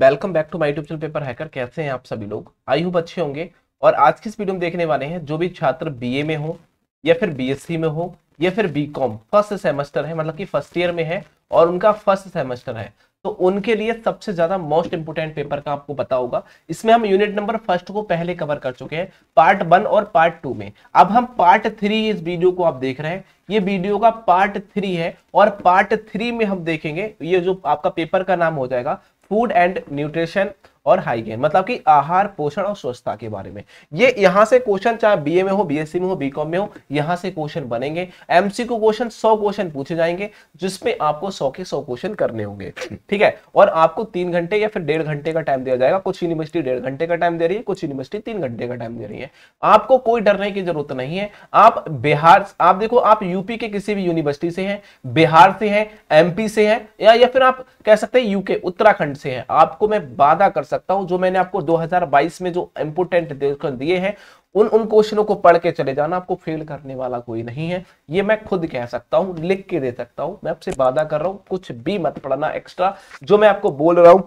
welcome back to my tube channel paper hacker कैसे हैं आप सभी लोग आई होप अच्छे होंगे और आज की इस वीडियो में देखने वाले हैं जो भी छात्र बीए में हो या फिर बीएससी में हो या फिर बीकॉम फर्स्ट सेमेस्टर है मतलब कि फर्स्ट ईयर में है और उनका फर्स्ट सेमेस्टर है तो उनके लिए सबसे ज्यादा मोस्ट इंपोर्टेंट पेपर का आपको पता होगा इसमें हम यूनिट नंबर फर्स्ट को पहले कवर कर चुके हैं पार्ट वन और पार्ट टू में अब हम पार्ट थ्री इस वीडियो को आप देख रहे हैं ये वीडियो का पार्ट थ्री है और पार्ट थ्री में हम देखेंगे ये जो आपका पेपर का नाम हो जाएगा food and nutrition और हाइगेन मतलब कि आहार पोषण और स्वच्छता के बारे में ये यहां से क्वेश्चन चाहे बीए में हो बीएससी में हो बीकॉम में हो यहाँ से क्वेश्चन बनेंगे एमसी को क्वेश्चन सौ क्वेश्चन पूछे जाएंगे जिसमें आपको सौ के सौ क्वेश्चन करने होंगे ठीक है और आपको तीन घंटे या फिर डेढ़ घंटे का टाइम दिया जाएगा कुछ यूनिवर्सिटी डेढ़ घंटे का टाइम दे रही है कुछ यूनिवर्सिटी तीन घंटे का टाइम दे रही है आपको कोई डरने की जरूरत नहीं है आप बिहार आप देखो आप यूपी के किसी भी यूनिवर्सिटी से हैं बिहार से हैं एमपी से हैं या, फिर आप कह सकते हैं यूके उत्तराखंड से है आपको मैं वादा कर सकता हूं जो मैंने आपको 2022 में जो इंपोर्टेंट दिए हैं उन उन क्वेश्चनों को पढ़ के चले जाना आपको फेल करने वाला कोई नहीं है ये मैं खुद कह सकता हूं लिख के दे सकता हूं मैं आपसे वादा कर रहा हूं कुछ भी मत पढ़ना एक्स्ट्रा जो मैं आपको बोल रहा हूं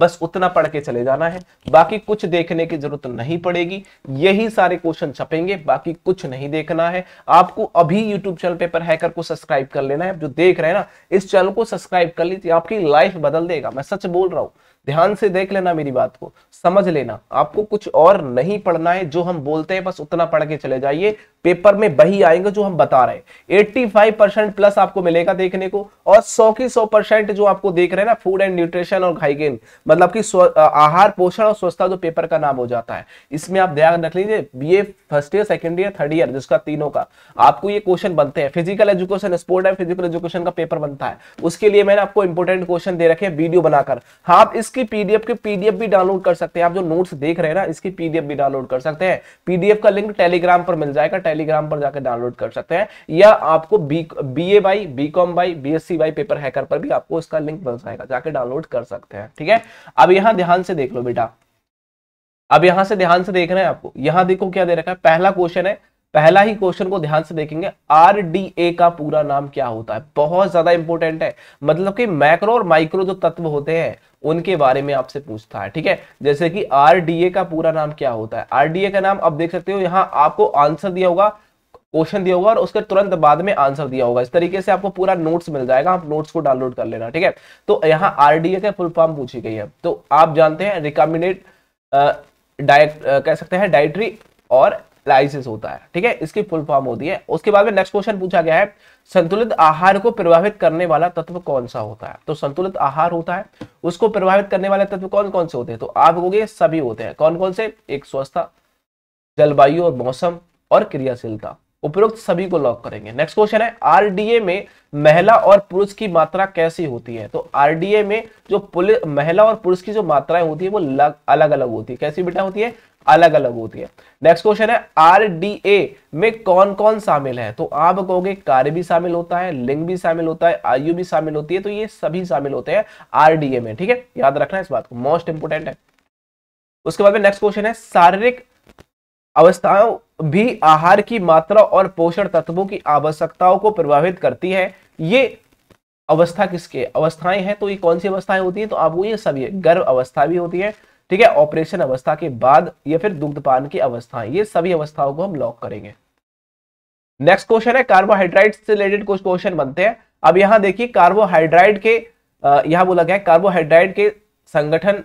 बस उतना पढ़ के चले जाना है बाकी कुछ देखने की जरूरत नहीं पड़ेगी यही सारे क्वेश्चन छपेंगे बाकी कुछ नहीं देखना है आपको अभी YouTube चैनल पेपर हैकर को सब्सक्राइब कर लेना है जो देख रहे हैं ना इस चैनल को सब्सक्राइब कर लीजिए आपकी लाइफ बदल देगा मैं सच बोल रहा हूं ध्यान से देख लेना मेरी बात को समझ लेना आपको कुछ और नहीं पढ़ना है जो हम बोलते हैं बस उतना पढ़ के चले जाइए पेपर में वही आएंगे जो हम बता रहे हैं 85 परसेंट प्लस आपको मिलेगा देखने को और 100 की 100 परसेंट जो आपको देख रहे हैं ना फूड एंड न्यूट्रिशन और हाइगेन मतलब कि आहार पोषण और स्वच्छता जो पेपर का नाम हो जाता है इसमें आप ध्यान रख लीजिए B first year second year third year जिसका तीनों का आपको ये क्वेश्चन बनते हैं physical education sport and physical education का पेपर बनता है उसके लिए मैंने आपको इंपोर्टेंट क्वेश्चन दे रखे वीडियो बनाकर हाँ आप इसके इसकी पीडीएफ के पीडीएफ भी डाउनलोड कर सकते हैं आप जो नोट्स देख रहे हैं ना इसकी पीडीएफ भी डाउनलोड कर सकते हैं पीडीएफ का लिंक टेलीग्राम पर मिल जाएगा टेलीग्राम पर जाकर डाउनलोड कर सकते हैं या आपको B A by B com by B S C by paper hacker पर भी आपको इसका लिंक मिल जाएगा जाके डाउनलोड कर सकते हैं ठीक है अब यहां ध्यान से देख लो बेटा अब यहां से ध्यान से देख रहे हैं आपको यहां देखो क्या दे रखा है पहला क्वेश्चन है पहला ही क्वेश्चन को ध्यान से देखेंगे आर डी ए का पूरा नाम क्या होता है बहुत ज्यादा इंपॉर्टेंट है मतलब कि मैक्रो और माइक्रो जो तत्व होते हैं उनके बारे में आपसे पूछता है ठीक है जैसे कि आर डी ए का पूरा नाम क्या होता है आर डी ए का नाम आप देख सकते हो यहाँ आपको आंसर दिया होगा क्वेश्चन दिया होगा और उसके तुरंत बाद में आंसर दिया होगा इस तरीके से आपको पूरा नोट्स मिल जाएगा आप नोट्स को डाउनलोड कर लेना ठीक है तो यहाँ आरडीए का फुल फॉर्म पूछी गई है तो आप जानते हैं रिकॉम्बिनेट डाइट कह सकते हैं डायट्री और लाइसिस होता है ठीक है इसकी फुल फॉर्म होती है उसके बाद में नेक्स्ट क्वेश्चन पूछा गया है संतुलित आहार को प्रभावित करने वाला तत्व कौन सा होता है तो संतुलित आहार होता है उसको प्रभावित करने वाले तत्व कौन कौन से होते हैं तो आप बोलोगे सभी होते हैं कौन कौन से एक स्वस्थता जलवायु और मौसम और क्रियाशीलता उपयुक्त सभी को लॉक करेंगे नेक्स्ट क्वेश्चन है आरडीए में महिला और पुरुष की मात्रा कैसी होती है तो आरडीए में जो महिला और पुरुष की जो मात्राएं होती है वो अलग अलग होती है कैसी बेटा होती है अलग अलग होती है नेक्स्ट क्वेश्चन है आरडीए में कौन कौन शामिल है तो आप कहोगे कार्य भी शामिल होता है लिंग भी शामिल होता है आयु भी शामिल होती है तो ये सभी शामिल होते हैं आरडीए में ठीक है याद रखना इस बात को मोस्ट इंपोर्टेंट है उसके बाद में नेक्स्ट क्वेश्चन है शारीरिक अवस्थाओं भी आहार की मात्रा और पोषण तत्वों की आवश्यकताओं को प्रभावित करती है ये अवस्था किसके अवस्थाएं हैं तो ये कौन सी अवस्थाएं होती है तो आपको ये सभी गर्भ अवस्था भी होती है ठीक है ऑपरेशन अवस्था के बाद या फिर दुग्धपान की अवस्था ये सभी अवस्थाओं को हम लॉक करेंगे नेक्स्ट क्वेश्चन है कार्बोहाइड्राइट से रिलेटेड कुछ क्वेश्चन बनते हैं अब यहां देखिए कार्बोहाइड्राइट के यहां बोला गया है कार्बोहाइड्राइट के संगठन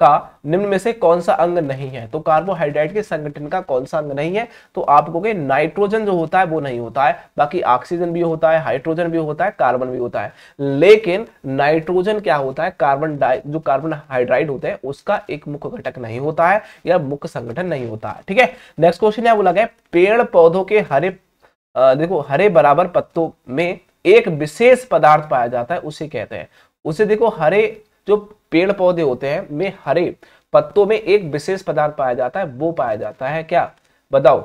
का निम्न में से कौन सा अंग नहीं है तो कार्बोहाइड्रेट के संगठन का कौन सा अंग नहीं है तो आप कहोगे नाइट्रोजन जो होता है वो नहीं होता है बाकी ऑक्सीजन भी होता है हाइड्रोजन भी होता है कार्बन भी होता है लेकिन नाइट्रोजन क्या होता है कार्बन जो कार्बन हाइड्राइड होते हैं उसका एक मुख्य घटक नहीं होता है या मुख्य संगठन नहीं होता है ठीक है नेक्स्ट क्वेश्चन है वो लगा पेड़ पौधों के हरे आ, देखो हरे बराबर पत्तों में एक विशेष पदार्थ पाया जाता है उसे कहते हैं उसे देखो हरे जो पेड़ पौधे होते हैं में हरे पत्तों में एक विशेष पदार्थ पाया जाता है वो पाया जाता है क्या बताओ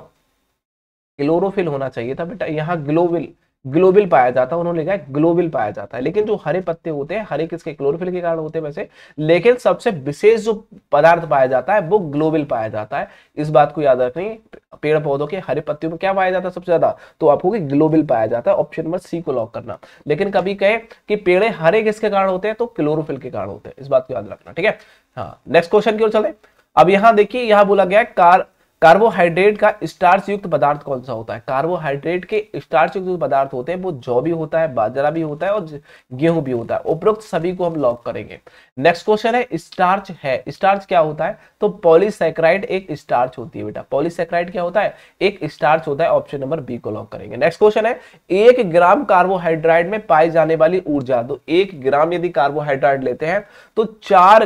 क्लोरोफिल होना चाहिए था बेटा यहाँ ग्लोविल ग्लोबिल पाया जाता है उन्होंने लिखा है ग्लोबिल पाया जाता है लेकिन जो हरे पत्ते होते हैं हरे किसके क्लोरोफिल के कारण होते हैं वैसे लेकिन सबसे विशेष जो पदार्थ पाया जाता है वो ग्लोबिल पाया जाता है इस बात को याद रखें पेड़ पौधों के हरे पत्तियों में क्या पाया जाता है सबसे ज्यादा तो आपको ग्लोबिल पाया जाता है ऑप्शन नंबर सी को लॉक करना लेकिन कभी कहे कि पेड़ हरे किसके कारण होते हैं तो क्लोरोफिल के कारण होते हैं इस बात को याद रखना ठीक है हाँ नेक्स्ट क्वेश्चन की ओर चले अब यहां देखिए यहां बोला गया है कार कार्बोहाइड्रेट का स्टार्च युक्त पदार्थ कौन सा होता है कार्बोहाइड्रेट के स्टार्च युक्त पदार्थ होते हैं वो जौ भी होता है बाजरा भी होता है और गेहूं भी होता है उपरोक्त सभी को हम लॉक करेंगे नेक्स्ट क्वेश्चन है स्टार्च है स्टार्च क्या होता है तो पॉलीसेक्राइड एक स्टार्च होती है बेटा पॉलीसेक्राइड क्या होता है एक स्टार्च होता है ऑप्शन नंबर बी को लॉक करेंगे नेक्स्ट क्वेश्चन है एक ग्राम कार्बोहाइड्रेट में पाई जाने वाली ऊर्जा तो एक ग्राम यदि कार्बोहाइड्रेट लेते हैं तो चार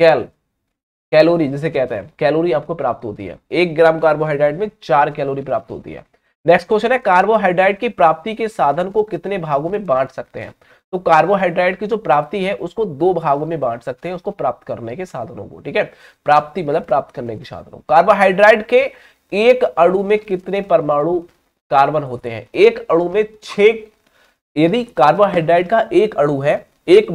कैल कैलोरी जिसे कहते हैं कैलोरी आपको प्राप्त होती है एक ग्राम कार्बोहाइड्रेट में चार कैलोरी प्राप्त होती है नेक्स्ट क्वेश्चन है कार्बोहाइड्रेट की प्राप्ति के साधन को कितने भागों में बांट सकते हैं तो कार्बोहाइड्रेट की जो प्राप्ति है उसको दो भागों में बांट सकते हैं उसको प्राप्त करने के साधनों को ठीक है प्राप्ति मतलब प्राप्त करने के साधनों कार्बोहाइड्रेट के एक अणु में कितने परमाणु कार्बन होते हैं एक अणु में छ यदि कार्बोहाइड्रेट का एक अणु है एक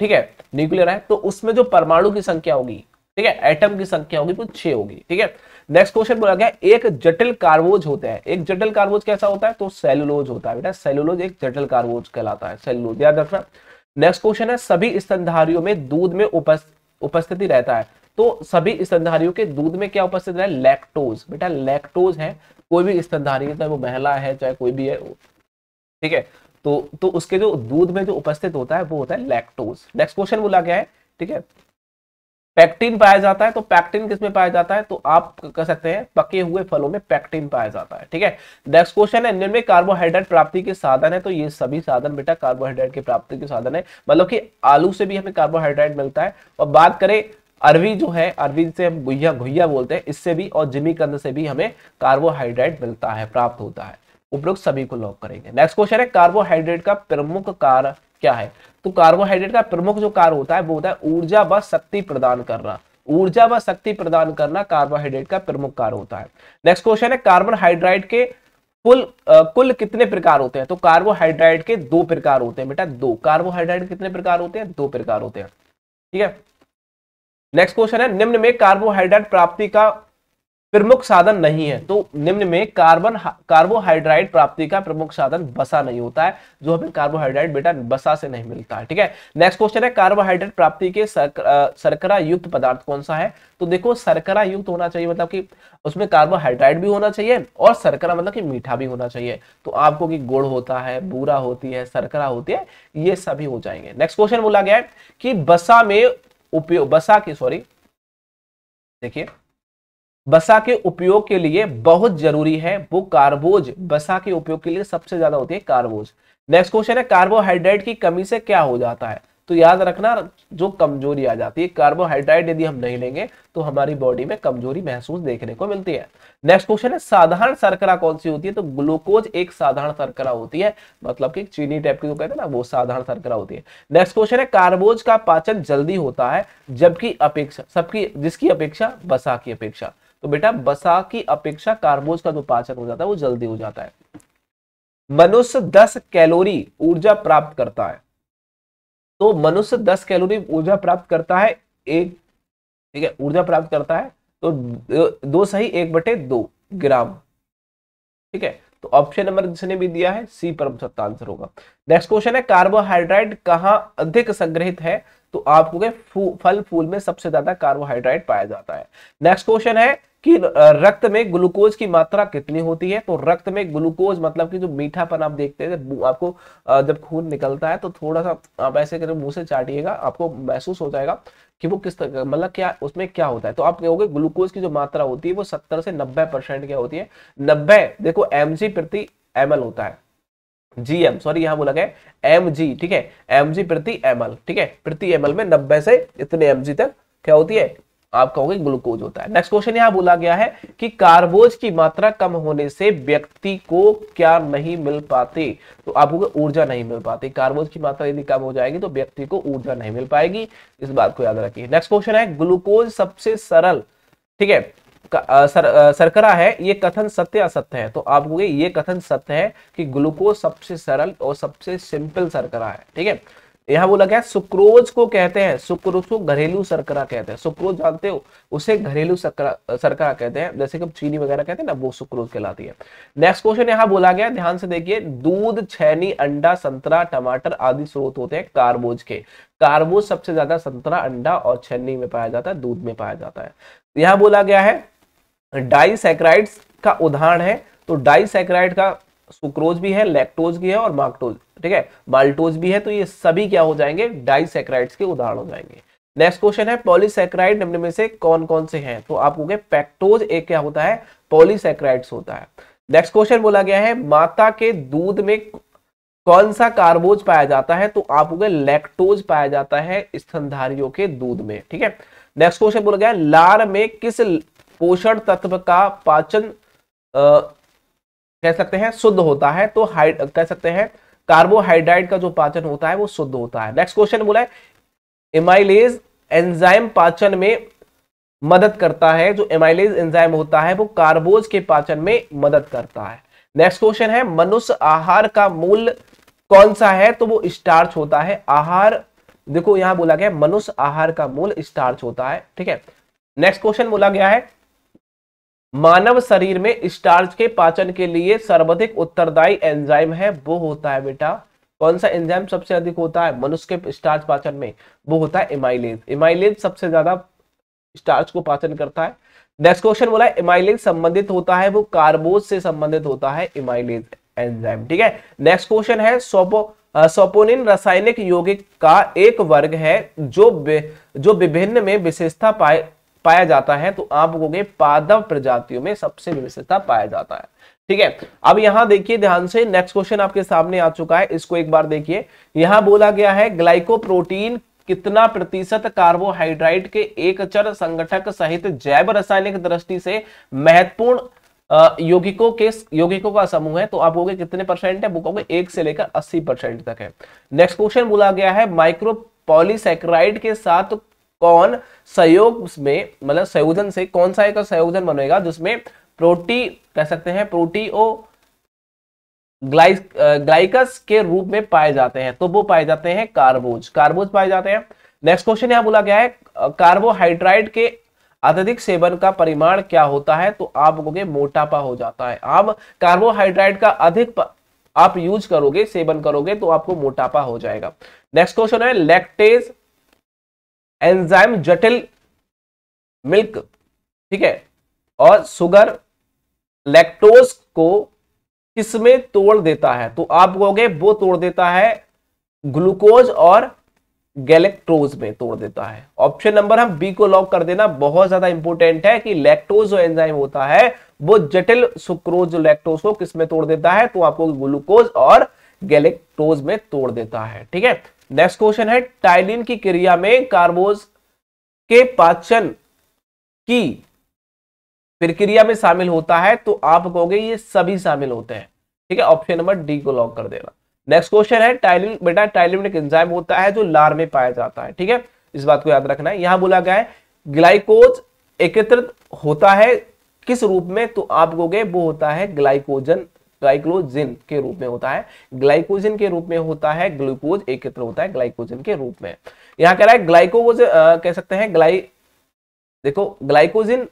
ठीक है न्यूक्लियर है तो उसमें जो परमाणु की संख्या होगी ठीक है एटम की संख्या होगी तो छह होगी ठीक है नेक्स्ट क्वेश्चन बोला गया एक जटिल कार्बोज होता है एक जटिल कार्बोज कैसा होता है तो सेलुलोज होता है बेटा सेलुलोज एक जटिल कार्बोज कहलाता है सेलुलोज याद रखना नेक्स्ट क्वेश्चन है सभी स्तनधारियों में दूध में उपस्थिति रहता है तो सभी स्तनधारियों के दूध में क्या उपस्थित है लैक्टोज बेटा लैक्टोज है कोई भी स्तनधारी है चाहे वो महिला है चाहे कोई भी है ठीक है तो तो उसके जो दूध में जो उपस्थित होता है वो होता है लैक्टोज नेक्स्ट क्वेश्चन बोला गया है ठीक है पैक्टिन पाया जाता है तो पैक्टिन किसमें पाया जाता है तो आप कह सकते हैं पके हुए फलों में पैक्टिन पाया जाता है ठीक है नेक्स्ट क्वेश्चन है में कार्बोहाइड्रेट प्राप्ति के साधन है तो ये सभी साधन बेटा कार्बोहाइड्रेट के प्राप्ति के साधन है मतलब कि आलू से भी हमें कार्बोहाइड्रेट मिलता है और बात करें अरवी जो है अरवी से हम गुहिया घुया बोलते हैं इससे भी और जिमीकंद से भी हमें कार्बोहाइड्रेट मिलता है प्राप्त होता है उपरोक्त सभी को लॉक करेंगे नेक्स्ट क्वेश्चन है कार्बोहाइड्रेट का प्रमुख कार क्या है तो कार्बोहाइड्रेट का प्रमुख जो कार होता है वो होता है ऊर्जा व शक्ति प्रदान करना ऊर्जा व शक्ति प्रदान करना कार्बोहाइड्रेट का प्रमुख कार होता है नेक्स्ट क्वेश्चन है कार्बन कार्बोहाइड्रेट के कुल कुल कितने प्रकार होते हैं तो कार्बोहाइड्रेट के दो प्रकार होते हैं बेटा दो कार्बोहाइड्रेट कितने प्रकार होते हैं दो प्रकार होते हैं ठीक है नेक्स्ट क्वेश्चन है निम्न में कार्बोहाइड्रेट प्राप्ति का प्रमुख साधन नहीं है तो निम्न में कार्बन कार्बोहाइड्रेट प्राप्ति का प्रमुख साधन बसा नहीं होता है जो हमें कार्बोहाइड्रेट बेटा बसा से नहीं मिलता है ठीक है नेक्स्ट क्वेश्चन है कार्बोहाइड्रेट प्राप्ति के सरकरा युक्त पदार्थ कौन सा है तो देखो सरकरा युक्त होना चाहिए मतलब कि उसमें कार्बोहाइड्रेट भी होना चाहिए और सरकरा मतलब कि मीठा भी होना चाहिए तो आपको कि गुड़ होता है बूरा होती है सरकरा होती है ये सभी हो जाएंगे नेक्स्ट क्वेश्चन बोला गया है कि बसा में उपयोग बसा की सॉरी देखिए बसा के उपयोग के लिए बहुत जरूरी है वो कार्बोज बसा के उपयोग के लिए सबसे ज्यादा होती है कार्बोज नेक्स्ट क्वेश्चन है कार्बोहाइड्रेट की कमी से क्या हो जाता है तो याद रखना जो कमजोरी आ जाती है कार्बोहाइड्रेट यदि हम नहीं लेंगे तो हमारी बॉडी में कमजोरी महसूस देखने को मिलती है नेक्स्ट क्वेश्चन है साधारण शर्करा कौन सी होती है तो ग्लूकोज एक साधारण शर्करा होती है मतलब कि चीनी टाइप की जो कहते हैं ना वो साधारण शर्करा होती है नेक्स्ट क्वेश्चन है कार्बोज का पाचन जल्दी होता है जबकि अपेक्षा सबकी जिसकी अपेक्षा बसा की अपेक्षा तो बेटा बसा की अपेक्षा कार्बोज का जो पाचक हो जाता है वो जल्दी हो जाता है मनुष्य दस कैलोरी ऊर्जा प्राप्त करता है तो मनुष्य दस कैलोरी ऊर्जा प्राप्त करता है एक ठीक है ऊर्जा प्राप्त करता है तो दो सही एक बटे दो ग्राम ठीक है तो ऑप्शन नंबर जिसने भी दिया है सी पर सत्ता अच्छा आंसर होगा नेक्स्ट क्वेश्चन है कार्बोहाइड्रेट कहाँ अधिक संग्रहित है तो आपको फल फूल में सबसे ज्यादा कार्बोहाइड्रेट पाया जाता है नेक्स्ट क्वेश्चन है कि रक्त में ग्लूकोज की मात्रा कितनी होती है तो रक्त में ग्लूकोज मतलब कि जो मीठापन आप देखते हैं आपको जब खून निकलता है तो थोड़ा सा आप ऐसे करें मुंह से चाटिएगा आपको महसूस हो जाएगा कि वो किस तरह मतलब क्या उसमें क्या होता है तो आप कहोगे ग्लूकोज की जो मात्रा होती है वो सत्तर से नब्बे परसेंट क्या होती है नब्बे देखो एम प्रति एम होता है जी एम सॉरी यहां बोला गया एम जी ठीक है एम जी प्रति एम ठीक है प्रति एम में नब्बे से इतने एम तक क्या होती है आप कहोगे ग्लूकोज होता है नेक्स्ट क्वेश्चन यहां बोला गया है कि कार्बोज की मात्रा कम होने से व्यक्ति को क्या नहीं मिल पाती तो कहोगे ऊर्जा नहीं मिल पाती कार्बोज की मात्रा यदि कम हो जाएगी तो व्यक्ति को ऊर्जा नहीं मिल पाएगी इस बात को याद रखिए नेक्स्ट क्वेश्चन है ग्लूकोज सबसे सरल ठीक है सरकरा है ये कथन सत्य असत्य है तो आप कहोगे ये कथन सत्य है कि ग्लूकोज सबसे सरल और सबसे सिंपल सरकरा है ठीक है यहां बोला क्या सुक्रोज को कहते हैं सुक्रोज को घरेलू सरकरा कहते हैं सुक्रोज जानते हो उसे घरेलू सरकरा कहते हैं जैसे कि चीनी वगैरह कहते हैं ना वो सुक्रोज कहलाती है नेक्स्ट क्वेश्चन यहां बोला गया ध्यान से देखिए दूध छैनी अंडा संतरा टमाटर आदि स्रोत होते हैं कार्बोज के कार्बोज सबसे ज्यादा संतरा अंडा और छैनी में पाया जाता है दूध में पाया जाता है यहाँ बोला गया है डाइसेक्राइड्स का उदाहरण है तो डाइसेक्राइड का सुक्रोज भी है लेक्टोज भी है और मार्क्टोज ठीक है माल्टोज भी है तो ये सभी क्या हो जाएंगे डाइसेक्राइड्स के उदाहरण हो जाएंगे नेक्स्ट क्वेश्चन है पॉलीसेक्राइड निम्न में से कौन कौन से हैं तो आप कहोगे पैक्टोज एक क्या होता है पॉलीसेक्राइड्स होता है नेक्स्ट क्वेश्चन बोला गया है माता के दूध में कौन सा कार्बोज पाया जाता है तो आप कहोगे लैक्टोज पाया जाता है स्तनधारियों के दूध में ठीक है नेक्स्ट क्वेश्चन बोला गया है लार में किस पोषण तत्व का पाचन कह सकते हैं शुद्ध होता है तो हाइड कह सकते हैं कार्बोहाइड्रेट का जो पाचन होता है वो शुद्ध होता है नेक्स्ट क्वेश्चन बोला है एमाइलेज एंजाइम पाचन में मदद करता है जो एमाइलेज एंजाइम होता है वो कार्बोज के पाचन में मदद करता है नेक्स्ट क्वेश्चन है मनुष्य आहार का मूल कौन सा है तो वो स्टार्च होता है आहार देखो यहां बोला गया मनुष्य आहार का मूल स्टार्च होता है ठीक है नेक्स्ट क्वेश्चन बोला गया है मानव शरीर में स्टार्च के पाचन के लिए सर्वाधिक उत्तरदायी एंजाइम है वो होता है बेटा कौन सा एंजाइम सबसे अधिक होता है मनुष्य के स्टार्च पाचन में वो होता है इमाइलेज इमाइलेज सबसे ज्यादा स्टार्च को पाचन करता है नेक्स्ट क्वेश्चन बोला है इमाइलेज संबंधित होता है वो कार्बोज से संबंधित होता है इमाइलेज एंजाइम ठीक है नेक्स्ट क्वेश्चन है सोपो सोपोनिन रासायनिक यौगिक का एक वर्ग है जो जो विभिन्न में विशेषता पाए पाया जाता है तो आप कहोगे पादव प्रजातियों में सबसे विविधता पाया जाता है ठीक है अब यहां देखिए ध्यान से नेक्स्ट क्वेश्चन आपके सामने आ चुका है इसको एक बार देखिए यहां बोला गया है ग्लाइकोप्रोटीन कितना प्रतिशत कार्बोहाइड्रेट के एक चर संगठक सहित जैव रासायनिक दृष्टि से महत्वपूर्ण यौगिकों के यौगिकों का समूह है तो आप कहोगे कितने परसेंट है वो कहोगे एक से लेकर अस्सी परसेंट तक है नेक्स्ट क्वेश्चन बोला गया है माइक्रो पॉलीसेक्राइड के साथ कौन संयोग में मतलब संयोजन से कौन सा एक संयोजन बनेगा जिसमें प्रोटी कह सकते हैं प्रोटीओ ग्लाइस ग्लाइकस के रूप में पाए जाते हैं तो वो पाए जाते हैं कार्बोज कार्बोज पाए जाते हैं नेक्स्ट क्वेश्चन यहां बोला गया है कार्बोहाइड्राइट के अत्यधिक सेवन का परिमाण क्या होता है तो आप बोलोगे मोटापा हो जाता है आप कार्बोहाइड्राइट का अधिक आप यूज करोगे सेवन करोगे तो आपको मोटापा हो जाएगा नेक्स्ट क्वेश्चन है लैक्टेज एंजाइम जटिल मिल्क ठीक है और सुगर लैक्टोज को किसमें तोड़ देता है तो आप कहोगे वो तोड़ देता है ग्लूकोज और गैलेक्ट्रोज में तोड़ देता है ऑप्शन नंबर हम बी को लॉक कर देना बहुत ज्यादा इंपॉर्टेंट है कि लैक्टोज जो एंजाइम होता है वो जटिल सुक्रोज जो लैक्टोज को किसमें तोड़ देता है तो आपको ग्लूकोज और गैलेक्ट्रोज में तोड़ देता है ठीक है नेक्स्ट क्वेश्चन है टाइलिन की क्रिया में कार्बोज के पाचन की प्रक्रिया में शामिल होता है तो आप कहोगे ये सभी शामिल होते हैं ठीक है ऑप्शन नंबर डी को लॉक कर देना नेक्स्ट क्वेश्चन है टाइलिन बेटा टाइलिन एक एंजाइम होता है जो लार में पाया जाता है ठीक है इस बात को याद रखना है यहां बोला गया है ग्लाइकोज एकत्रित होता है किस रूप में तो आप कहोगे वो होता है ग्लाइकोजन ग्लाइक्लोजिन के रूप में होता है ग्लाइकोजिन के रूप में होता है ग्लूकोज एकत्र होता है ग्लाइकोजिन के रूप में यहां कह रहा है ग्लाइकोज कह सकते हैं ग्लाइ देखो ग्लाइकोजिन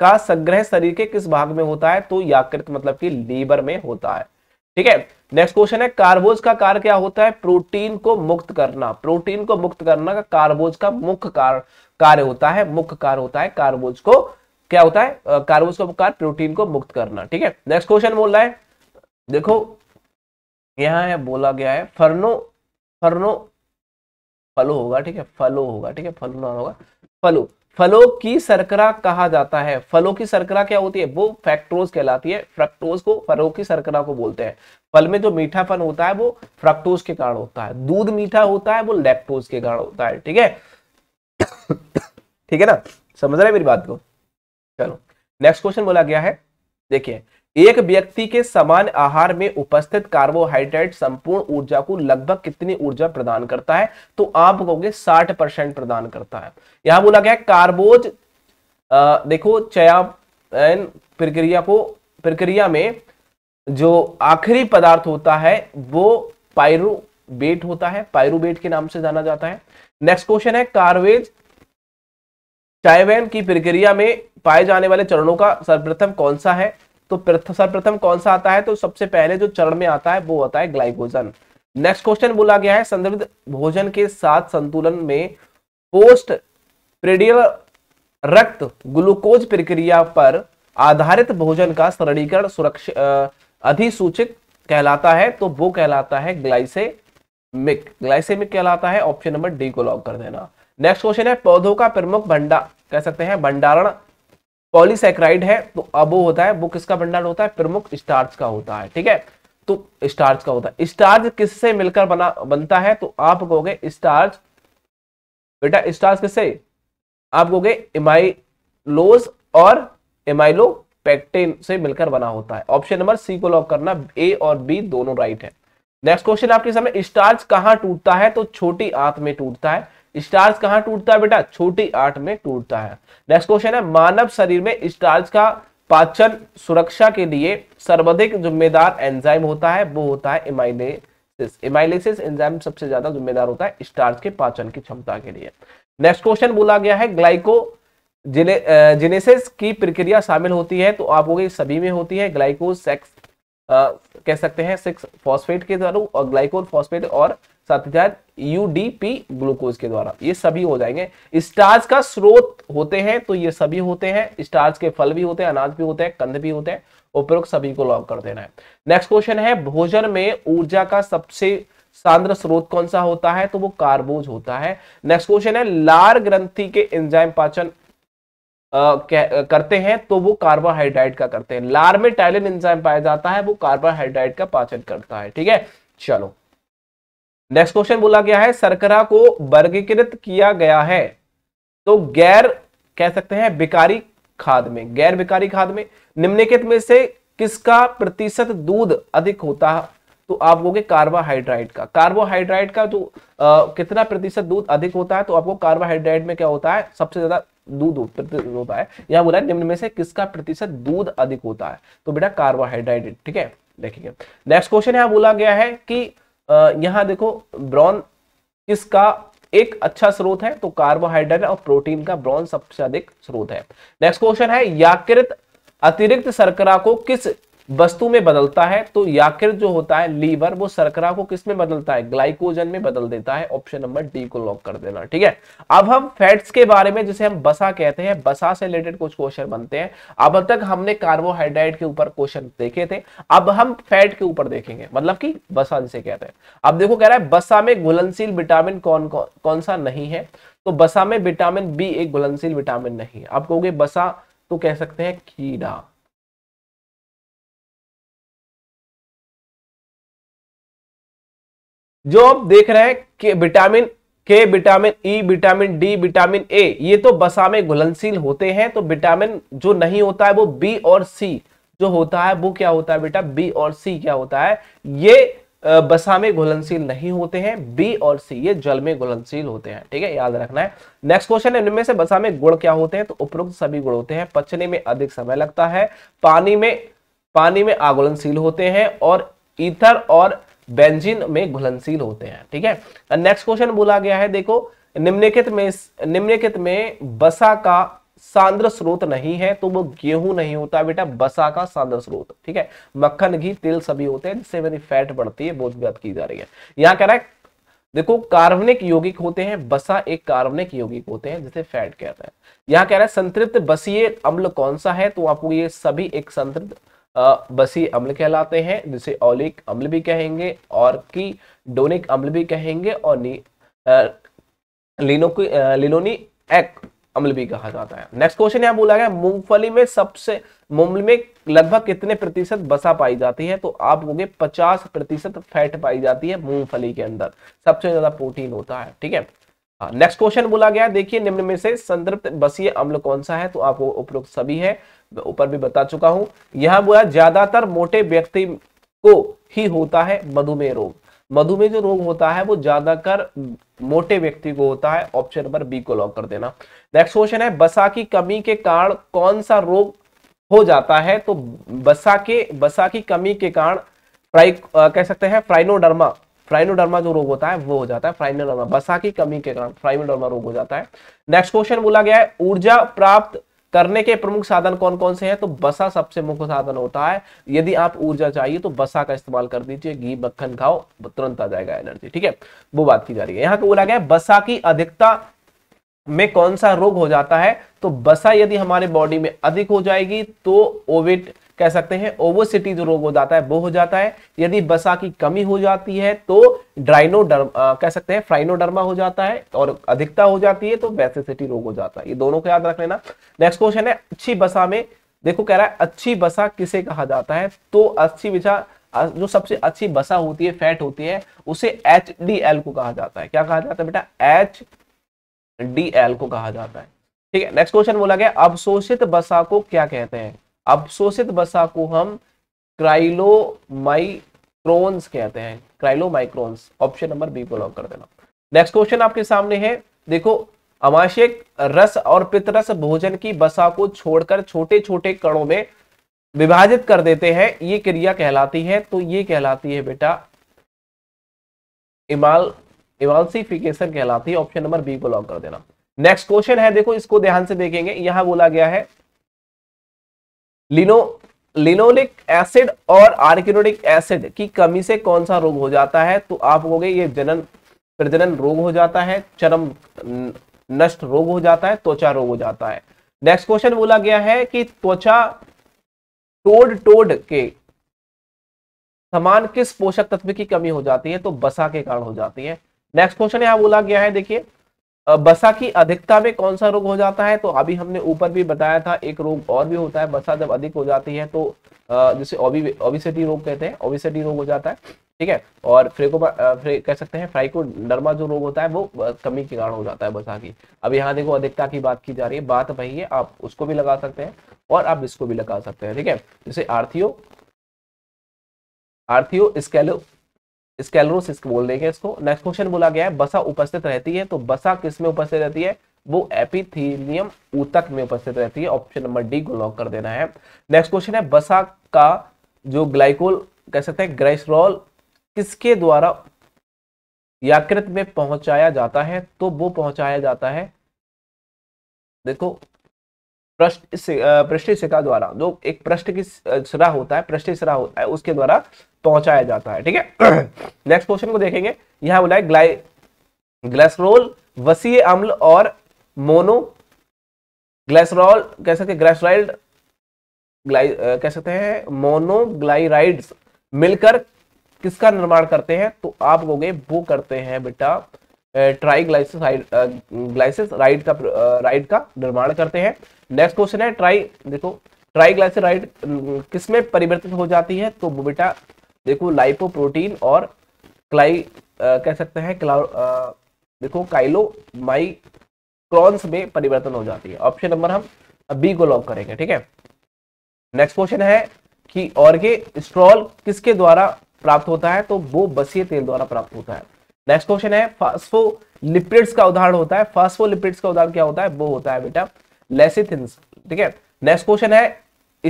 का संग्रह शरीर के किस भाग में होता है तो याकृत मतलब कि लीवर में होता है ठीक है नेक्स्ट क्वेश्चन है कार्बोज का कार्य क्या होता है प्रोटीन को मुक्त करना प्रोटीन को मुक्त करना का कार्बोज का मुख्य कार, कार्य होता है मुख्य कार्य होता है कार्बोज को क्या होता है कार्बोज का कार्य प्रोटीन को मुक्त करना ठीक है नेक्स्ट क्वेश्चन बोल रहा है देखो यहाँ है बोला गया है फरनो फर्नो फलो होगा ठीक है फलो होगा ठीक है फलो नाम होगा फलो फलों की सरकरा कहा जाता है फलों की सरकरा क्या होती है वो फैक्ट्रोज कहलाती है फ्रक्टोज को फलों की सरकरा को बोलते हैं फल में जो मीठापन होता है वो फ्रक्टोज के कारण होता है दूध मीठा होता है वो लैक्टोज के कारण होता है ठीक है ठीक है ना समझ रहे मेरी बात को चलो नेक्स्ट क्वेश्चन बोला गया है देखिए एक व्यक्ति के समान आहार में उपस्थित कार्बोहाइड्रेट संपूर्ण ऊर्जा को लगभग कितनी ऊर्जा प्रदान करता है तो आप कहोगे 60 परसेंट प्रदान करता है यहां बोला गया कार्बोज आ, देखो चया प्रक्रिया को प्रक्रिया में जो आखिरी पदार्थ होता है वो पायरुबेट होता है पायरुबेट के नाम से जाना जाता है नेक्स्ट क्वेश्चन है कार्बेज चायवेन की प्रक्रिया में पाए जाने वाले चरणों का सर्वप्रथम कौन सा है तो सर्वप्रथम कौन सा आता है तो सबसे पहले जो चरण में आता है वो आता है ग्लाइकोजन नेक्स्ट क्वेश्चन बोला गया है संदिग्ध भोजन के साथ संतुलन में पोस्ट प्रेडियल रक्त ग्लूकोज प्रक्रिया पर आधारित भोजन का सरलीकरण सुरक्षित अधिसूचित कहलाता है तो वो कहलाता है ग्लाइसेमिक ग्लाइसेमिक कहलाता है ऑप्शन नंबर डी को लॉक कर देना नेक्स्ट क्वेश्चन है पौधों का प्रमुख भंडार कह सकते हैं भंडारण पॉलीसेक्राइड है तो अब वो होता है वो किसका भंडार होता है प्रमुख स्टार्च का होता है ठीक है तो स्टार्च का होता है स्टार्च किससे मिलकर बना बनता है तो आप कहोगे स्टार्च बेटा स्टार्च किससे आप कहोगे इमाइलोज और पेक्टेन से मिलकर बना होता है ऑप्शन नंबर सी को लॉक करना ए और बी दोनों राइट है नेक्स्ट क्वेश्चन आपके सामने स्टार्च कहां टूटता है तो छोटी आंत में टूटता है स्टार्च कहाँ टूटता है बेटा छोटी आठ में टूटता है नेक्स्ट क्वेश्चन है मानव शरीर में स्टार्च का पाचन सुरक्षा के लिए सर्वाधिक जिम्मेदार एंजाइम होता है वो होता है इमाइलेसिस इमाइलेसिस एंजाइम सबसे ज्यादा जिम्मेदार होता है स्टार्च के पाचन की क्षमता के लिए नेक्स्ट क्वेश्चन बोला गया है ग्लाइको जिने, जिनेसिस की प्रक्रिया शामिल होती है तो आप हो सभी में होती है ग्लाइकोसेक्स कह सकते हैं सिक्स फॉस्फेट के द्वारा और ग्लाइकोल फॉस्फेट और साथ ही साथ यूडीपी ग्लूकोज के द्वारा ये सभी हो जाएंगे स्टार्च का स्रोत होते हैं तो ये सभी होते हैं स्टार्च के फल भी होते हैं अनाज भी होते हैं कंध भी होते हैं उपयोग सभी को लॉक कर देना है नेक्स्ट क्वेश्चन है भोजन में ऊर्जा का सबसे सांद्र स्रोत कौन सा होता है तो वो कार्बोज होता है नेक्स्ट क्वेश्चन है लार ग्रंथि के एंजाइम पाचन आ, करते हैं तो वो कार्बोहाइड्रेट का करते हैं लार में टाइलिन एंजाइम पाया जाता है वो कार्बोहाइड्रेट का पाचन करता है ठीक है चलो नेक्स्ट क्वेश्चन बोला गया है सरकरा को वर्गीकृत किया गया है तो गैर कह सकते हैं बिकारी खाद में गैर बिकारी खाद में निम्नलिखित में से किसका प्रतिशत दूध अधिक होता है तो आप बोलोगे कार्बोहाइड्रेट का कार्बोहाइड्रेट का जो तो, कितना प्रतिशत दूध अधिक होता है तो आपको कार्बोहाइड्रेट में क्या होता है सबसे ज्यादा दूध होता है यहां बोला निम्न में से किसका प्रतिशत दूध अधिक होता है तो बेटा कार्बोहाइड्रेट ठीक है देखेंगे नेक्स्ट क्वेश्चन यहाँ बोला गया है कि यहां देखो ब्रॉन किसका एक अच्छा स्रोत है तो कार्बोहाइड्रेट और प्रोटीन का ब्रॉन सबसे अधिक स्रोत है नेक्स्ट क्वेश्चन है याकृत अतिरिक्त शर्करा को किस वस्तु में बदलता है तो याकृत जो होता है लीवर वो सरकरा को किस में बदलता है ग्लाइकोजन में बदल देता है ऑप्शन नंबर डी को लॉक कर देना ठीक है अब हम फैट्स के बारे में जिसे हम बसा कहते हैं बसा से रिलेटेड कुछ क्वेश्चन बनते हैं अब तक हमने कार्बोहाइड्रेट के ऊपर क्वेश्चन देखे थे अब हम फैट के ऊपर देखेंगे मतलब की बसा जिसे कहते हैं अब देखो कह रहा है बसा में घुलनशील विटामिन कौन कौन कौन सा नहीं है तो बसा में विटामिन बी एक घुलनशील विटामिन नहीं है आप कहोगे बसा तो कह सकते हैं कीड़ा जो आप देख रहे हैं कि vitamin K vitamin E vitamin D vitamin A ये तो बसा में घुलनशील होते हैं तो विटामिन जो नहीं होता है वो बी और सी जो होता है वो क्या होता है बेटा बी और सी क्या होता है ये बसा में घुलनशील नहीं होते हैं बी और सी ये जल में घुलनशील होते हैं ठीक है याद रखना है नेक्स्ट क्वेश्चन है इनमें से बसा में गुण क्या होते हैं तो उपरोक्त सभी गुण होते हैं पचने में अधिक समय लगता है पानी में पानी में आगुलनशील होते हैं और ईथर और बेंजीन में घुलनशील होते हैं ठीक है नेक्स्ट क्वेश्चन बोला गया है देखो निम्नलिखित में निम्नलिखित में बसा का सांद्र स्रोत नहीं है तो वो गेहूं नहीं होता बेटा बसा का सांद्र स्रोत ठीक है मक्खन घी तिल सभी होते हैं जिससे मेरी फैट बढ़ती है बहुत बात की जा रही है यहाँ कह रहा है देखो कार्बनिक यौगिक होते हैं बसा एक कार्बनिक यौगिक होते हैं जिसे फैट कहते हैं यहाँ कह रहा है संतृप्त बसीय अम्ल कौन सा है तो आपको ये सभी एक संतृप्त बसी अम्ल कहलाते हैं जिसे ओलिक अम्ल भी कहेंगे और की डोनिक अम्ल भी कहेंगे और नी, लिनो लिनोनी एक अम्ल भी कहा जाता है नेक्स्ट क्वेश्चन यहाँ बोला गया मूंगफली में सबसे मूंगफली में लगभग कितने प्रतिशत बसा पाई जाती है तो आप बोगे 50 प्रतिशत फैट पाई जाती है मूंगफली के अंदर सबसे ज्यादा प्रोटीन होता है ठीक है नेक्स्ट हाँ, क्वेश्चन बोला गया देखिए निम्न में से संदर्भ बसीय अम्ल कौन सा है तो आपको उपरोक्त सभी है ऊपर भी बता चुका हूं यह बोला ज्यादातर मोटे व्यक्ति को ही होता है मधुमेह रोग मधुमेह जो रोग होता है वो ज्यादातर मोटे व्यक्ति को होता है ऑप्शन नंबर बी को लॉक कर देना नेक्स्ट क्वेश्चन है बसा की कमी के कारण कौन सा रोग हो जाता है तो बसा के बसा की कमी के कारण कह सकते हैं फ्राइनोडर्मा फ्राइनोडर्मा जो रोग होता है वो हो जाता है फ्राइनोडर्मा बसा की कमी के कारण फ्राइनोडर्मा रोग हो जाता है नेक्स्ट क्वेश्चन बोला गया है ऊर्जा प्राप्त करने के प्रमुख साधन कौन कौन से हैं तो बसा सबसे मुख्य साधन होता है यदि आप ऊर्जा चाहिए तो बसा का इस्तेमाल कर दीजिए घी मक्खन खाओ तुरंत आ जाएगा एनर्जी ठीक है वो बात की जा रही है यहाँ को बोला गया बसा की अधिकता में कौन सा रोग हो जाता है तो बसा यदि हमारे बॉडी में अधिक हो जाएगी तो ओविट कह सकते हैं ओवोसिटी जो रोग हो जाता है वो हो जाता है यदि बसा की कमी हो जाती है तो ड्राइनोडर कह सकते हैं फ्राइनोडर्मा हो जाता है और अधिकता हो जाती है तो वैसेसिटी रोग हो जाता है ये दोनों को याद रख लेना नेक्स्ट क्वेश्चन है अच्छी बसा में देखो कह रहा है अच्छी बसा किसे कहा जाता है तो अच्छी बिछा जो सबसे अच्छी बसा होती है फैट होती है उसे एच को कहा जाता है क्या कहा जाता है बेटा एच को कहा जाता है ठीक है नेक्स्ट क्वेश्चन बोला गया अवशोषित बसा को क्या कहते हैं अवशोषित वसा को हम क्राइलोमाइक्रोन्स कहते हैं क्राइलोमाइक्रोन्स ऑप्शन नंबर बी बिलोंग कर देना नेक्स्ट क्वेश्चन आपके सामने है देखो अमाशिक रस और पितरस भोजन की बसा को छोड़कर छोटे छोटे कणों में विभाजित कर देते हैं ये क्रिया कहलाती है तो ये कहलाती है बेटा इमाल इमालसिफिकेशन कहलाती है ऑप्शन नंबर बी को लॉक कर देना नेक्स्ट क्वेश्चन है देखो इसको ध्यान से देखेंगे यहां बोला गया है लिनो लिनोलिक एसिड और आर्किनोडिक एसिड की कमी से कौन सा रोग हो जाता है तो आप बोलोगे ये जनन प्रजनन रोग हो जाता है चरम नष्ट रोग हो जाता है त्वचा रोग हो जाता है नेक्स्ट क्वेश्चन बोला गया है कि त्वचा टोड टोड के समान किस पोषक तत्व की कमी हो जाती है तो बसा के कारण हो जाती है नेक्स्ट क्वेश्चन यहां बोला गया है देखिए बसा की अधिकता में कौन सा रोग हो जाता है तो अभी हमने ऊपर भी बताया था एक रोग और भी होता है बसा जब अधिक हो जाती है तो जैसे ओबिसिटी रोग कहते हैं ओबिसिटी रोग हो जाता है ठीक है और फ्रेको फ्रे, कह सकते हैं फ्राइको फ्राइकोडर्मा जो रोग होता है वो कमी के कारण हो जाता है बसा की अब यहाँ देखो अधिकता की बात की जा रही है बात वही है आप उसको भी लगा सकते हैं और आप इसको भी लगा सकते हैं ठीक है जैसे आर्थियो आर्थियो स्केलो स्केलरोसिस बोल देंगे इसको नेक्स्ट क्वेश्चन बोला गया है बसा उपस्थित रहती है तो बसा किस में उपस्थित रहती है वो एपिथीलियम ऊतक में उपस्थित रहती है ऑप्शन नंबर डी को लॉक कर देना है नेक्स्ट क्वेश्चन है बसा का जो ग्लाइकोल कह सकते हैं ग्लाइसरॉल किसके द्वारा याकृत में पहुंचाया जाता है तो वो पहुंचाया जाता है देखो पृष्ठ पृष्ठिशिका द्वारा जो एक पृष्ठ की सिरा होता है पृष्ठ सिरा होता है उसके द्वारा पहुंचाया जाता है ठीक है नेक्स्ट क्वेश्चन को देखेंगे यहां बोला है ग्लाइ ग्लासरोल वसीय अम्ल और मोनो ग्लेसरोल कह सकते ग्लेसराइड ग्लाई कह सकते हैं मोनोग्लाइराइड मिलकर किसका निर्माण करते हैं तो आप लोगे वो करते हैं बेटा ट्राइग्लाइसिस ग्लाइसिस राइड का राइड का निर्माण करते हैं नेक्स्ट क्वेश्चन है ट्राई देखो ट्राई ग्लाइसेराइड किसमें परिवर्तित हो जाती है तो बेटा देखो लाइपो प्रोटीन और क्लाई आ, कह सकते हैं क्लाउ देखो काइलो माई क्रॉन्स में परिवर्तन हो जाती है ऑप्शन नंबर हम बी को लॉक करेंगे ठीक है नेक्स्ट क्वेश्चन है कि ऑर्गे स्ट्रॉल किसके द्वारा प्राप्त होता है तो वो बसीय तेल द्वारा प्राप्त होता है नेक्स्ट क्वेश्चन है फास्फोलिपिड्स का उदाहरण होता है फास्फोलिपिड्स का उदाहरण क्या होता है वो होता है बेटा लेसिथिन्स ठीक है नेक्स्ट क्वेश्चन है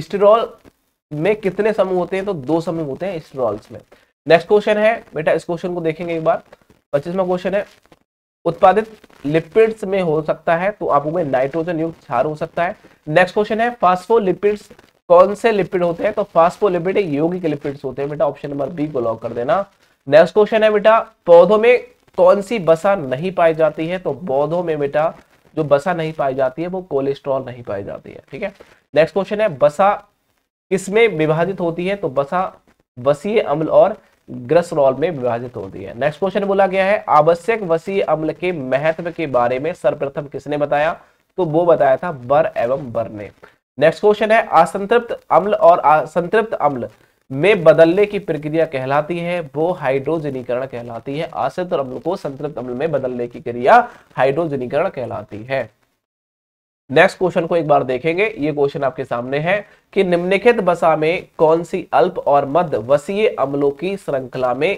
स्टेरॉल में कितने समूह होते हैं तो दो समूह होते हैं स्टेरॉल्स में नेक्स्ट क्वेश्चन है बेटा इस क्वेश्चन को देखेंगे एक बार पच्चीसवा क्वेश्चन है उत्पादित लिपिड्स में हो सकता है तो आप में नाइट्रोजन युक्त क्षार हो सकता है नेक्स्ट क्वेश्चन है फास्फोलिपिड्स कौन से लिपिड होते हैं तो फास्फोलिपिड यौगिक लिपिड्स होते हैं बेटा ऑप्शन नंबर बी को लॉक कर देना नेक्स्ट क्वेश्चन है बेटा पौधों में कौन सी बसा नहीं पाई जाती है तो पौधों में बेटा जो बसा नहीं पाई जाती है वो कोलेस्ट्रॉल नहीं पाई जाती है ठीक है नेक्स्ट क्वेश्चन है बसा किसमें विभाजित होती है तो बसा वसीय अम्ल और ग्रसरॉल में विभाजित होती है नेक्स्ट क्वेश्चन बोला गया है आवश्यक वसीय अम्ल के महत्व के बारे में सर्वप्रथम किसने बताया तो वो बताया था बर एवं बर ने नेक्स्ट क्वेश्चन है असंतृप्त अम्ल और असंतृप्त अम्ल में बदलने की प्रक्रिया कहलाती है वो हाइड्रोजनीकरण कहलाती है आसित अम्ल को संतृप्त अम्ल में बदलने की क्रिया हाइड्रोजनीकरण कहलाती है नेक्स्ट क्वेश्चन को एक बार देखेंगे ये क्वेश्चन आपके सामने है कि निम्नलिखित बसा में कौन सी अल्प और मध्य वसीय अम्लों की श्रृंखला में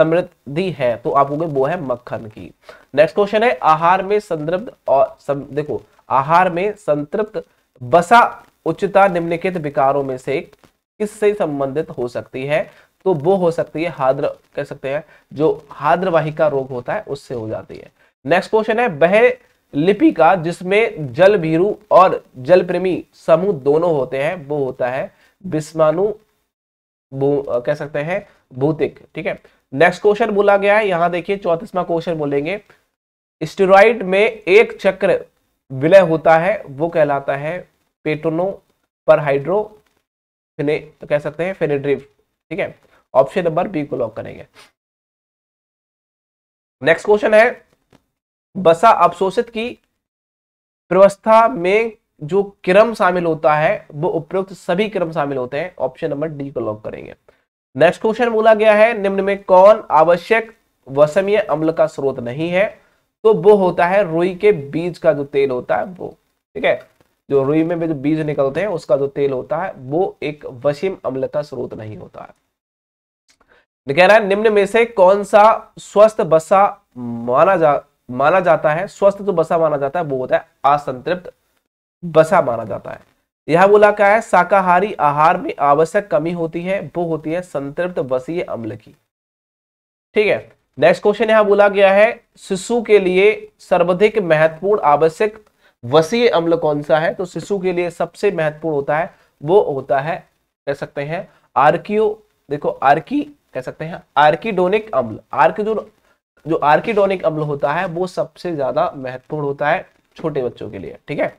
समृद्धि है तो आप वो है मक्खन की नेक्स्ट क्वेश्चन है आहार में संतृप्त और सं, देखो आहार में संतृप्त बसा उच्चता निम्नलिखित विकारों में से किससे संबंधित हो सकती है तो वो हो सकती है हाद्र कह सकते हैं जो हाद्रवाहिका रोग होता है उससे हो जाती है नेक्स्ट क्वेश्चन है वह लिपि का जिसमें जल भीरु और जल प्रेमी समूह दोनों होते हैं वो होता है विस्मानु कह सकते हैं भूतिक ठीक है नेक्स्ट क्वेश्चन बोला गया है यहां देखिए चौतीसवा क्वेश्चन बोलेंगे स्टेरॉइड में एक चक्र विलय होता है वो कहलाता है पेटोनो पर हाइड्रो फिने तो कह सकते हैं फेनेड्रिव ठीक है ऑप्शन नंबर बी को लॉक करेंगे नेक्स्ट क्वेश्चन है बसा अवशोषित की व्यवस्था में जो क्रम शामिल होता है वो उपयुक्त सभी क्रम शामिल होते हैं ऑप्शन नंबर डी को लॉक करेंगे नेक्स्ट क्वेश्चन बोला गया है निम्न में कौन आवश्यक वसमीय अम्ल का स्रोत नहीं है तो वो होता है रुई के बीज का जो तेल होता है वो ठीक है जो रुई में, भी जो बीज निकलते हैं उसका जो तेल होता है वो एक वसीम अम्ल का स्रोत नहीं होता है कह रहा है निम्न में से कौन सा स्वस्थ बसा माना जा माना जाता है स्वस्थ जो बसा माना जाता है वो होता है असंतृप्त बसा माना जाता है यह बोला क्या है शाकाहारी आहार में आवश्यक कमी होती है वो होती है संतृप्त वसीय अम्ल की ठीक है नेक्स्ट क्वेश्चन यहां बोला गया है शिशु के लिए सर्वाधिक महत्वपूर्ण आवश्यक वसी अम्ल कौन सा है तो शिशु के लिए सबसे महत्वपूर्ण होता है वो होता है कह सकते हैं आर्कियो देखो आर्की कह सकते हैं आर्किडोनिक अम्ल आर्क जो जो आर्किडोनिक अम्ल होता है वो सबसे ज्यादा महत्वपूर्ण होता है छोटे बच्चों के लिए ठीक है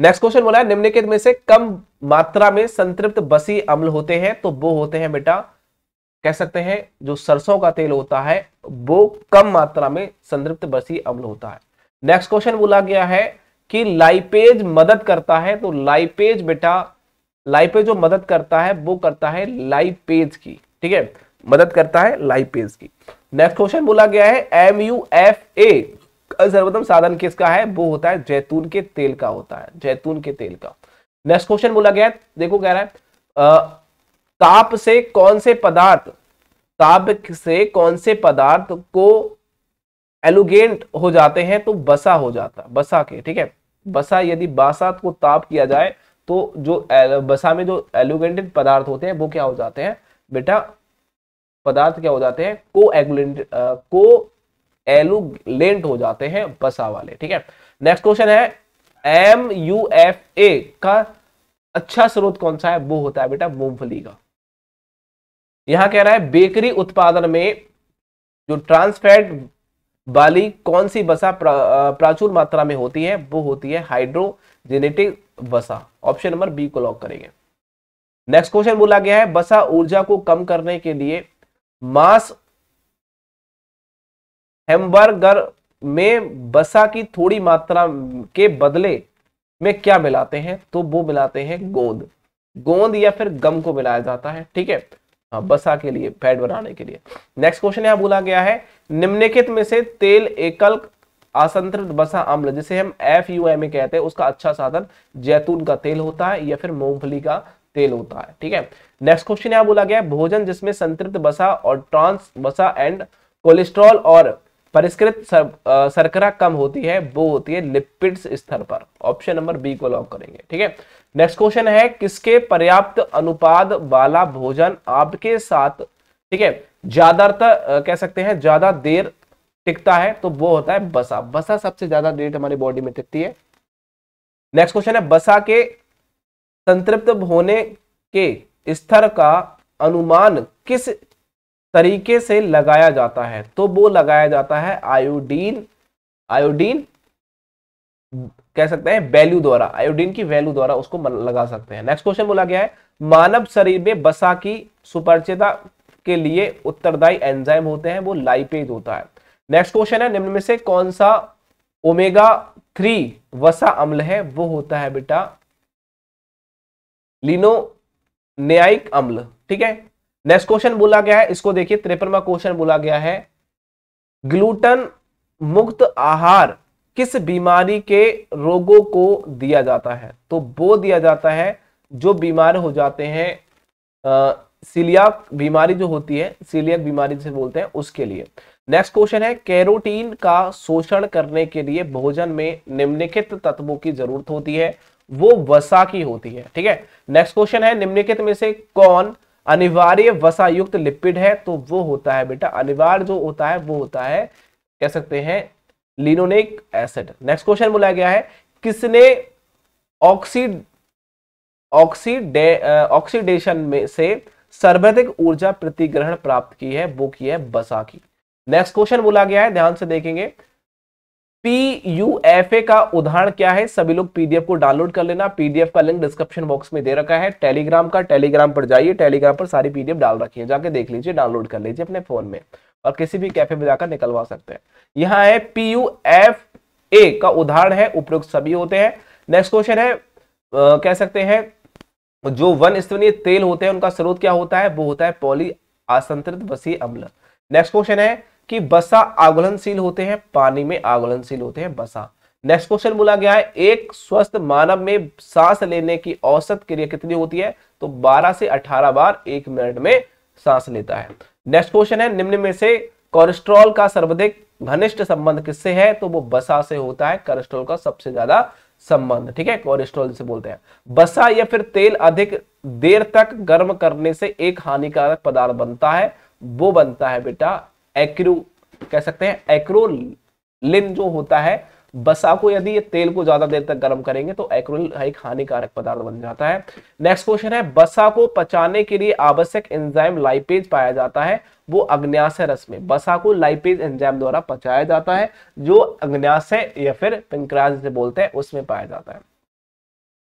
नेक्स्ट क्वेश्चन बोला है निम्नलिखित में से कम मात्रा में संतृप्त बसी अम्ल होते हैं तो वो होते हैं बेटा कह सकते हैं जो सरसों का तेल होता है वो कम मात्रा में संतृप्त बसी अम्ल होता है नेक्स्ट क्वेश्चन बोला गया है कि लाइपेज मदद करता है तो लाइपेज बेटा लाइपेज जो मदद करता है वो करता है लाइपेज की ठीक है मदद करता है लाइपेज की नेक्स्ट क्वेश्चन बोला गया है एम यू एफ ए सर्वोत्तम साधन किसका है वो होता है जैतून के तेल का होता है जैतून के तेल का नेक्स्ट क्वेश्चन बोला गया है देखो कह रहा है आ, ताप से कौन से पदार्थ ताप से कौन से पदार्थ को एलुगेंट हो जाते हैं तो बसा हो जाता बसा के ठीक है बसा यदि बासात को ताप किया जाए तो जो बसा में जो एलुगेंटेड पदार्थ होते हैं वो क्या हो जाते हैं बेटा पदार्थ क्या हो जाते हैं को एगुलेंट को एलुगेंट हो जाते हैं बसा वाले ठीक है नेक्स्ट क्वेश्चन है एम यू एफ ए का अच्छा स्रोत कौन सा है वो होता है बेटा मूंगफली का यहां कह रहा है बेकरी उत्पादन में जो ट्रांसफैट वाली कौन सी वसा प्रा, प्राचुर मात्रा में होती है वो होती है हाइड्रोजेनेटिक वसा ऑप्शन नंबर बी को लॉक करेंगे नेक्स्ट क्वेश्चन बोला गया है वसा ऊर्जा को कम करने के लिए मास हेम्बर्गर में वसा की थोड़ी मात्रा के बदले में क्या मिलाते हैं तो वो मिलाते हैं गोंद गोंद या फिर गम को मिलाया जाता है ठीक है हाँ बसा के लिए पैड बनाने के लिए नेक्स्ट क्वेश्चन यहाँ बोला गया है निम्नलिखित में से तेल एकल असंतृत बसा अम्ल जिसे हम एफ यू एम ए कहते हैं उसका अच्छा साधन जैतून का तेल होता है या फिर मूंगफली का तेल होता है ठीक है नेक्स्ट क्वेश्चन यहाँ बोला गया है भोजन जिसमें संतृप्त बसा और ट्रांस बसा एंड कोलेस्ट्रॉल और परिष्कृत सर, शर्करा कम होती है वो होती है लिपिड्स स्तर पर ऑप्शन नंबर बी को लॉक करेंगे ठीक है नेक्स्ट क्वेश्चन है किसके पर्याप्त अनुपात वाला भोजन आपके साथ ठीक है ज्यादातर कह सकते हैं ज्यादा देर टिकता है तो वो होता है बसा बसा सबसे ज्यादा देर हमारी बॉडी में टिकती है नेक्स्ट क्वेश्चन है बसा के संतृप्त होने के स्तर का अनुमान किस तरीके से लगाया जाता है तो वो लगाया जाता है आयोडीन आयोडीन कह सकते हैं वैल्यू द्वारा आयोडीन की वैल्यू द्वारा उसको लगा सकते हैं नेक्स्ट क्वेश्चन बोला गया है मानव शरीर में बसा की सुपरचिता के लिए उत्तरदायी एंजाइम होते हैं वो लाइपेज होता है नेक्स्ट क्वेश्चन है निम्न में से कौन सा ओमेगा थ्री वसा अम्ल है वो होता है बेटा लिनो न्यायिक अम्ल ठीक है नेक्स्ट क्वेश्चन बोला गया है इसको देखिए त्रेपनवा क्वेश्चन बोला गया है ग्लूटन मुक्त आहार किस बीमारी के रोगों को दिया जाता है तो वो दिया जाता है जो बीमार हो जाते हैं सीलियाक बीमारी जो होती है सीलियाक बीमारी जिसे बोलते हैं उसके लिए नेक्स्ट क्वेश्चन है कैरोटीन का शोषण करने के लिए भोजन में निम्नलिखित तत्वों की जरूरत होती है वो वसा की होती है ठीक है नेक्स्ट क्वेश्चन है निम्नलिखित में से कौन अनिवार्य वसा युक्त लिपिड है तो वो होता है बेटा अनिवार्य जो होता है वो होता है कह सकते हैं लिनोनिक एसिड नेक्स्ट क्वेश्चन बोला गया है किसने ऑक्सीड ऑक्सीडे ऑक्सीडेशन में से सर्वाधिक ऊर्जा प्रतिग्रहण प्राप्त की है वो की है बसा की नेक्स्ट क्वेश्चन बोला गया है ध्यान से देखेंगे पी यू एफ ए का उदाहरण क्या है सभी लोग पीडीएफ को डाउनलोड कर लेना पीडीएफ का लिंक डिस्क्रिप्शन बॉक्स में दे रखा है टेलीग्राम का टेलीग्राम पर जाइए टेलीग्राम पर सारी पीडीएफ डाल रखी है जाके देख लीजिए डाउनलोड कर लीजिए अपने फोन में और किसी भी कैफे में जाकर निकलवा सकते हैं यहाँ है पी यू एफ ए का उदाहरण है उपयुक्त सभी होते हैं नेक्स्ट क्वेश्चन है आ, कह सकते हैं जो वन स्तनीय तेल होते हैं उनका स्रोत क्या होता है वो होता है पॉली आसंत्रित वसी अम्ल नेक्स्ट क्वेश्चन है कि बसा आगुलनशील होते हैं पानी में आगुलनशील होते हैं बसा नेक्स्ट क्वेश्चन बोला गया है एक स्वस्थ मानव में सांस लेने की औसत क्रिया कितनी होती है तो 12 से 18 बार एक मिनट में सांस लेता है नेक्स्ट क्वेश्चन है निम्न में से कोलेस्ट्रॉल का सर्वाधिक घनिष्ठ संबंध किससे है तो वो बसा से होता है कोलेस्ट्रॉल का सबसे ज्यादा संबंध ठीक है कोलेस्ट्रॉल जिसे बोलते हैं बसा या फिर तेल अधिक देर तक गर्म करने से एक हानिकारक पदार्थ बनता है वो बनता है बेटा एक्रो कह सकते हैं एक्रोलिन जो होता है बसा को यदि ये तेल को ज्यादा देर तक गर्म करेंगे तो एक्रोल एक हानिकारक पदार्थ बन जाता है नेक्स्ट क्वेश्चन है बसा को पचाने के लिए आवश्यक एंजाइम लाइपेज पाया जाता है वो अग्न्याशय रस में बसा को लाइपेज एंजाइम द्वारा पचाया जाता है जो अग्न्याशय या फिर पिंकराज से बोलते हैं उसमें पाया जाता है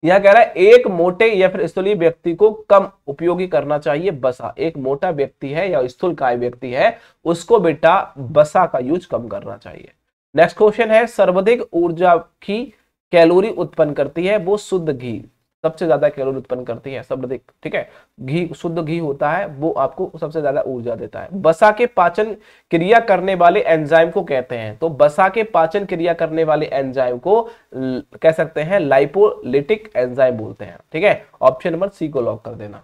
यह कह रहा है एक मोटे या फिर स्थूली व्यक्ति को कम उपयोगी करना चाहिए बसा एक मोटा व्यक्ति है या स्थूल काय व्यक्ति है उसको बेटा बसा का यूज कम करना चाहिए नेक्स्ट क्वेश्चन है सर्वाधिक ऊर्जा की कैलोरी उत्पन्न करती है वो शुद्ध घी सबसे ज्यादा कैलोरी उत्पन्न करती है सर्वाधिक ठीक है घी शुद्ध घी होता है वो आपको सबसे ज्यादा ऊर्जा देता है बसा के पाचन क्रिया करने वाले एंजाइम को कहते हैं तो बसा के पाचन क्रिया करने वाले एंजाइम को कह सकते हैं लाइपोलिटिक एंजाइम बोलते हैं ठीक है ऑप्शन नंबर सी को लॉक कर देना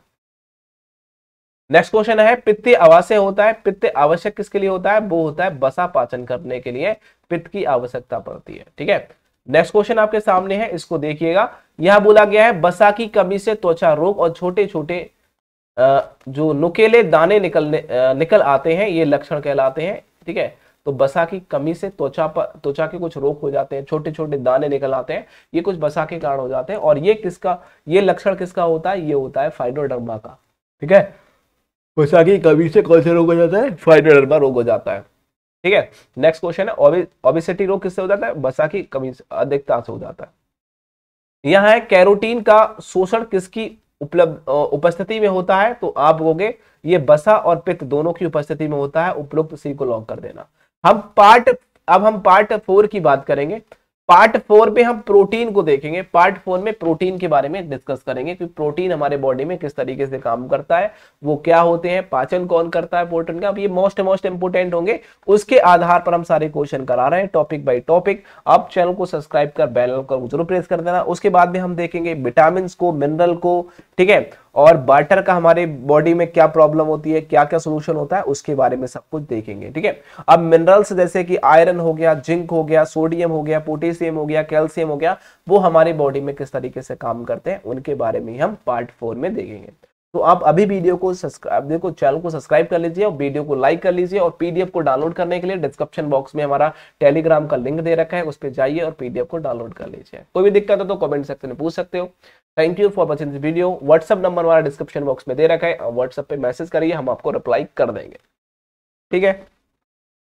नेक्स्ट क्वेश्चन है पित्त आवासीय होता है पित्त आवश्यक किसके लिए होता है वो होता है बसा पाचन करने के लिए पित्त की आवश्यकता पड़ती है ठीक है नेक्स्ट क्वेश्चन आपके सामने है इसको देखिएगा यह बोला गया है बसा की कमी से त्वचा रोग और छोटे छोटे जो नुकेले दाने निकलने निकल आते हैं ये लक्षण कहलाते हैं ठीक है तो बसा की कमी से त्वचा पर त्वचा के कुछ रोग हो जाते हैं छोटे छोटे दाने निकल आते हैं ये कुछ बसा के कारण हो जाते हैं और ये किसका ये लक्षण किसका होता है ये होता है फाइडोडर्मा का ठीक है बसा की कमी से कौन से रोग हो जाता है फाइडोडर्मा रोग हो जाता है ठीक है नेक्स्ट क्वेश्चन है ओबिसिटी रोग किससे हो जाता है बसा की कमी अधिकता से हो जाता है यह है कैरोटीन का शोषण किसकी उपलब्ध उपस्थिति में होता है तो आप बोगे ये बसा और पित्त दोनों की उपस्थिति में होता है उपलब्ध सी को लॉक कर देना हम पार्ट अब हम पार्ट फोर की बात करेंगे पार्ट फोर पे हम प्रोटीन को देखेंगे पार्ट फोर में प्रोटीन के बारे में डिस्कस करेंगे कि प्रोटीन हमारे बॉडी में किस तरीके से काम करता है वो क्या होते हैं पाचन कौन करता है प्रोटीन का अब ये मोस्ट मोस्ट इंपोर्टेंट होंगे उसके आधार पर हम सारे क्वेश्चन करा रहे हैं टॉपिक बाय टॉपिक आप चैनल को सब्सक्राइब कर बैनल को जरूर प्रेस कर देना उसके बाद में हम देखेंगे विटामिन को मिनरल को ठीक है और बाटर का हमारे बॉडी में क्या प्रॉब्लम होती है क्या क्या सोल्यूशन होता है उसके बारे में सब कुछ देखेंगे ठीक है अब मिनरल्स जैसे कि आयरन हो गया जिंक हो गया सोडियम हो गया पोटेशियम हो गया कैल्शियम हो गया वो हमारे बॉडी में किस तरीके से काम करते हैं उनके बारे में हम पार्ट फोर में देखेंगे तो आप अभी वीडियो को सब्सक्राइब देखो चैनल को सब्सक्राइब कर लीजिए और वीडियो को लाइक कर लीजिए और पीडीएफ को डाउनलोड करने के लिए डिस्क्रिप्शन बॉक्स में हमारा टेलीग्राम का लिंक दे रखा है उस पर जाइए और पीडीएफ को डाउनलोड कर लीजिए कोई भी दिक्कत हो तो कमेंट सेक्शन में पूछ सकते हो thank you for watching this video WhatsApp number हमारा डिस्क्रिप्शन बॉक्स में दे रखा है व्हाट्सअप पर मैसेज करिए हम आपको रिप्लाई कर देंगे ठीक है